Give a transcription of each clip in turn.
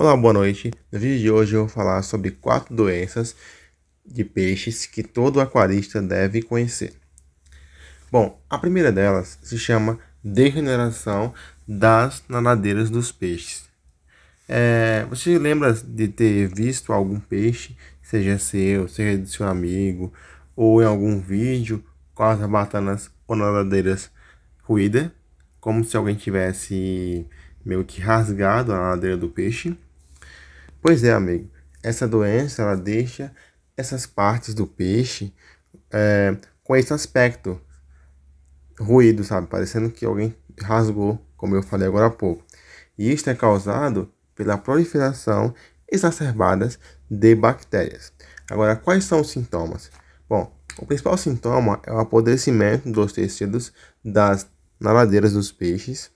Olá, boa noite. No vídeo de hoje eu vou falar sobre quatro doenças de peixes que todo aquarista deve conhecer. Bom, a primeira delas se chama degeneração das nadadeiras dos peixes. É, você lembra de ter visto algum peixe, seja seu, seja de seu amigo, ou em algum vídeo com as batanas ou nadadeiras ruídas, como se alguém tivesse meio que rasgado a nadadeira do peixe? Pois é, amigo. Essa doença ela deixa essas partes do peixe é, com esse aspecto ruído, sabe? Parecendo que alguém rasgou, como eu falei agora há pouco. E isto é causado pela proliferação exacerbada de bactérias. Agora, quais são os sintomas? Bom, o principal sintoma é o apodrecimento dos tecidos das nadadeiras dos peixes,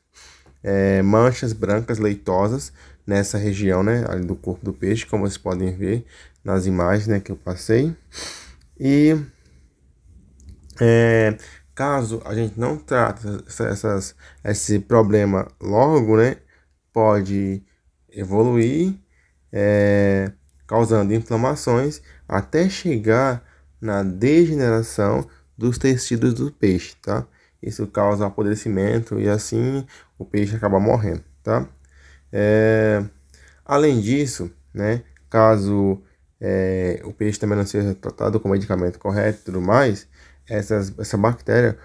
é, manchas brancas leitosas nessa região, né, ali do corpo do peixe, como vocês podem ver nas imagens, né, que eu passei. E é, caso a gente não trate essas, esse problema logo, né, pode evoluir, é, causando inflamações até chegar na degeneração dos tecidos do peixe, tá? isso causa apodrecimento e assim o peixe acaba morrendo, tá? É, além disso, né, caso é, o peixe também não seja tratado com medicamento correto e tudo mais, essas, essa bactéria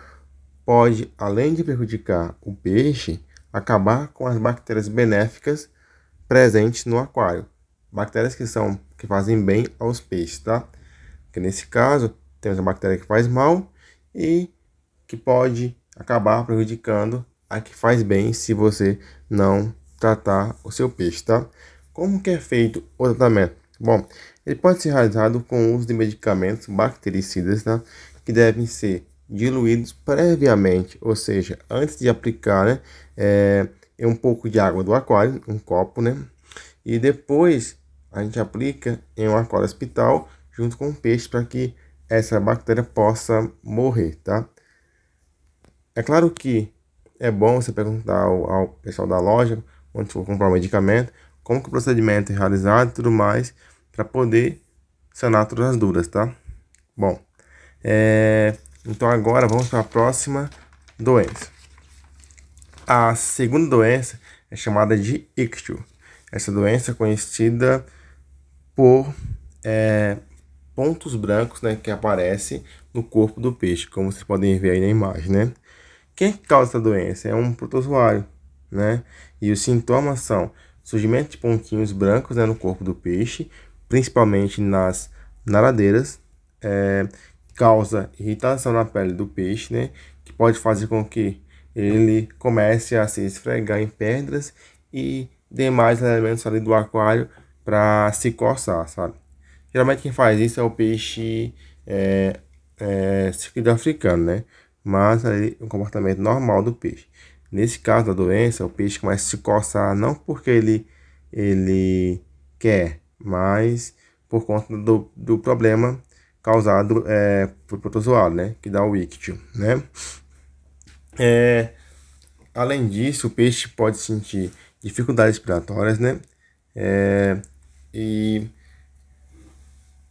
pode, além de prejudicar o peixe, acabar com as bactérias benéficas presentes no aquário. Bactérias que são que fazem bem aos peixes, tá? Porque nesse caso, temos a bactéria que faz mal e que pode acabar prejudicando a que faz bem se você não tratar o seu peixe, tá? Como que é feito o tratamento? Bom, ele pode ser realizado com o uso de medicamentos bactericidas, tá? Que devem ser diluídos previamente, ou seja, antes de aplicar, né? É, um pouco de água do aquário, um copo, né? E depois a gente aplica em um aquário hospital junto com o peixe para que essa bactéria possa morrer, tá? É claro que é bom você perguntar ao, ao pessoal da loja, onde for comprar o medicamento, como que o procedimento é realizado e tudo mais, para poder sanar todas as dúvidas, tá? Bom, é, então agora vamos para a próxima doença. A segunda doença é chamada de ictio. Essa doença é conhecida por é, pontos brancos né, que aparecem no corpo do peixe, como vocês podem ver aí na imagem, né? Quem causa a doença? É um protozoário, né? E os sintomas são surgimento de pontinhos brancos né, no corpo do peixe, principalmente nas naradeiras, é, causa irritação na pele do peixe, né? Que pode fazer com que ele comece a se esfregar em pedras e demais elementos ali do aquário para se coçar, sabe? Geralmente quem faz isso é o peixe é, é, africano, né? mas é um comportamento normal do peixe. Nesse caso da doença, o peixe começa a se coçar não porque ele, ele quer, mas por conta do, do problema causado é, por protozoário, né? Que dá o ictio, né? É, além disso, o peixe pode sentir dificuldades respiratórias, né? É, e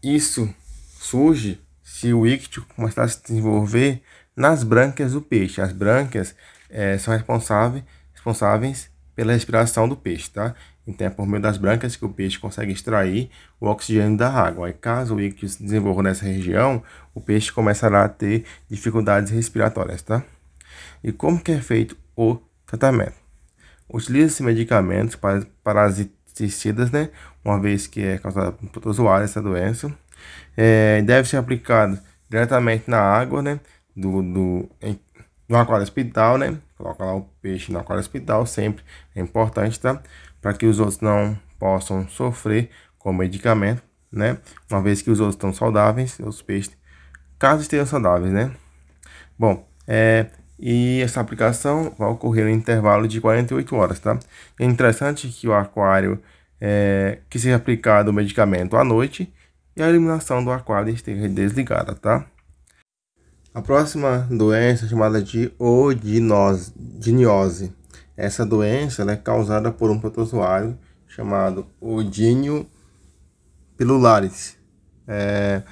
isso surge se o ictio começar a se desenvolver nas brânquias do peixe, as brânquias é, são responsáveis, responsáveis pela respiração do peixe, tá? Então é por meio das brânquias que o peixe consegue extrair o oxigênio da água. E caso o ictus se desenvolva nessa região, o peixe começará a ter dificuldades respiratórias, tá? E como que é feito o tratamento? Utiliza-se medicamentos para parasiticidas, né? Uma vez que é causada por usuário essa doença. É, deve ser aplicado diretamente na água, né? do, do, em, do aquário hospital, né? Coloca lá o peixe no aquário hospital, sempre é importante, tá? Para que os outros não possam sofrer com o medicamento, né? Uma vez que os outros estão saudáveis, os peixes, caso estejam saudáveis, né? Bom, é, e essa aplicação vai ocorrer no intervalo de 48 horas, tá? É interessante que o aquário é, que seja aplicado o medicamento à noite e a iluminação do aquário esteja desligada, tá? A próxima doença é chamada de odinose. Essa doença é causada por um protozoário chamado Odinio pilularis. É,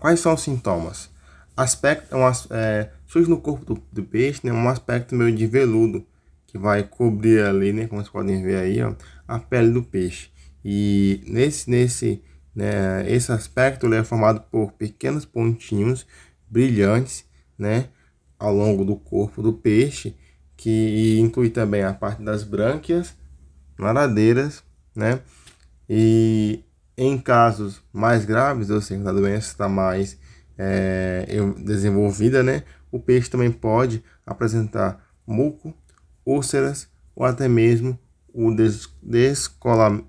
quais são os sintomas? Aspecto, é um, é, surge no corpo do, do, peixe né, um aspecto meio de veludo que vai cobrir ali, né, como vocês podem ver aí, ó, a pele do peixe. E nesse, nesse né, esse aspecto é formado por pequenos pontinhos brilhantes né, ao longo do corpo do peixe, que inclui também a parte das brânquias, maradeiras, né? E em casos mais graves, ou seja, a doença está mais é, desenvolvida, né? O peixe também pode apresentar muco, úlceras ou até mesmo o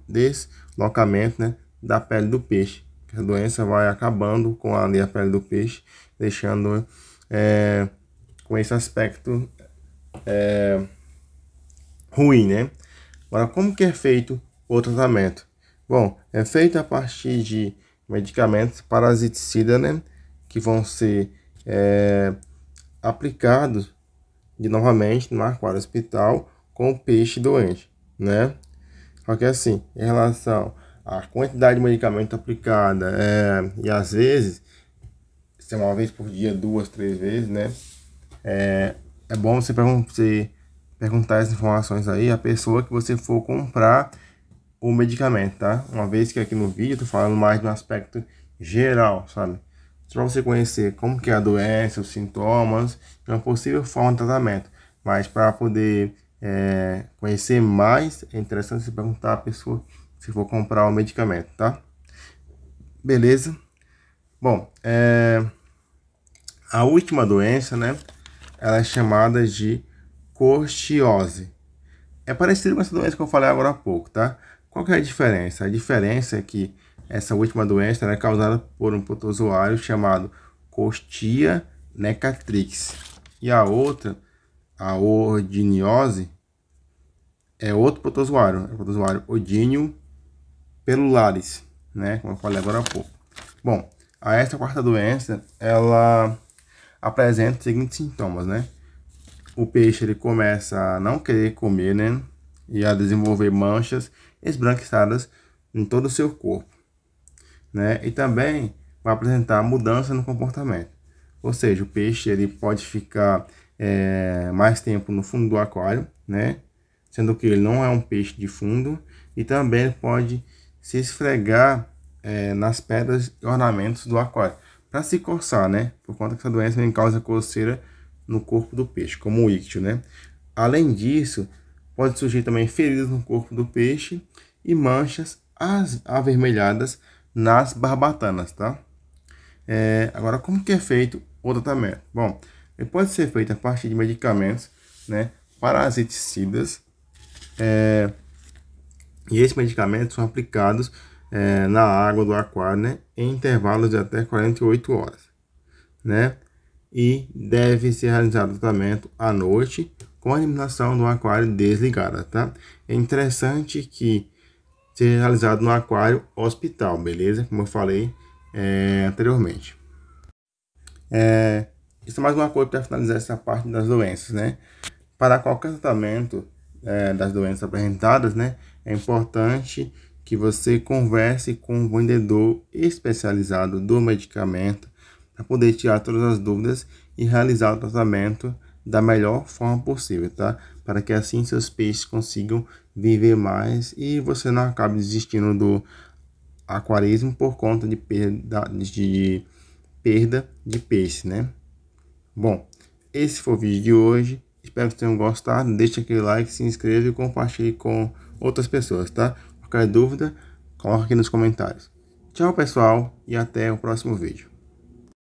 deslocamento né, da pele do peixe. A doença vai acabando com a pele do peixe, deixando é, com esse aspecto é, ruim, né? Agora, como que é feito o tratamento? Bom, é feito a partir de medicamentos parasiticida, né? Que vão ser é, aplicados de novamente no aquário hospital com o peixe doente, né? Só que assim, em relação à quantidade de medicamento aplicada é, e às vezes ser uma vez por dia, duas, três vezes, né? É, é bom você, pergun você perguntar essas informações aí à pessoa que você for comprar o medicamento, tá? Uma vez que aqui no vídeo eu tô falando mais de um aspecto geral, sabe? Só pra você conhecer como que é a doença, os sintomas e é uma possível forma de tratamento. Mas para poder é, conhecer mais, é interessante você perguntar à pessoa se for comprar o medicamento, tá? Beleza? Bom, é, a última doença, né? Ela é chamada de cortiose. É parecido com essa doença que eu falei agora há pouco, tá? Qual que é a diferença? A diferença é que essa última doença é causada por um protozoário chamado Costia necatrix. E a outra, a ordiniose, é outro protozoário, é o protozoário Odinio pelularis, né? Como eu falei agora há pouco. Bom, a esta quarta doença, ela apresenta os seguintes sintomas, né? O peixe ele começa a não querer comer, né? E a desenvolver manchas esbranquiçadas em todo o seu corpo, né? E também vai apresentar mudança no comportamento. Ou seja, o peixe ele pode ficar é, mais tempo no fundo do aquário, né? Sendo que ele não é um peixe de fundo e também pode se esfregar é, nas pedras e ornamentos do aquário, para se coçar, né? Por conta que essa doença em causa coceira no corpo do peixe, como o ictio, né? Além disso, pode surgir também feridas no corpo do peixe e manchas avermelhadas nas barbatanas, tá? É, agora, como que é feito o tratamento? Bom, ele pode ser feito a partir de medicamentos, né? Parasiticidas. É, e esses medicamentos são aplicados é, na água do aquário, né? Em intervalos de até 48 horas, né? E deve ser realizado o tratamento à noite com a eliminação do aquário desligada, tá? É interessante que seja realizado no aquário hospital, beleza? Como eu falei é, anteriormente. É, isso é mais uma coisa para finalizar essa parte das doenças, né? Para qualquer tratamento é, das doenças apresentadas, né? É importante que você converse com um vendedor especializado do medicamento para poder tirar todas as dúvidas e realizar o tratamento da melhor forma possível, tá? Para que assim seus peixes consigam viver mais e você não acabe desistindo do aquarismo por conta de perda de, de perda de peixe, né? Bom, esse foi o vídeo de hoje. Espero que tenham gostado. Deixe aquele like, se inscreva e compartilhe com outras pessoas, tá? Qualquer dúvida, coloque aqui nos comentários. Tchau, pessoal, e até o próximo vídeo.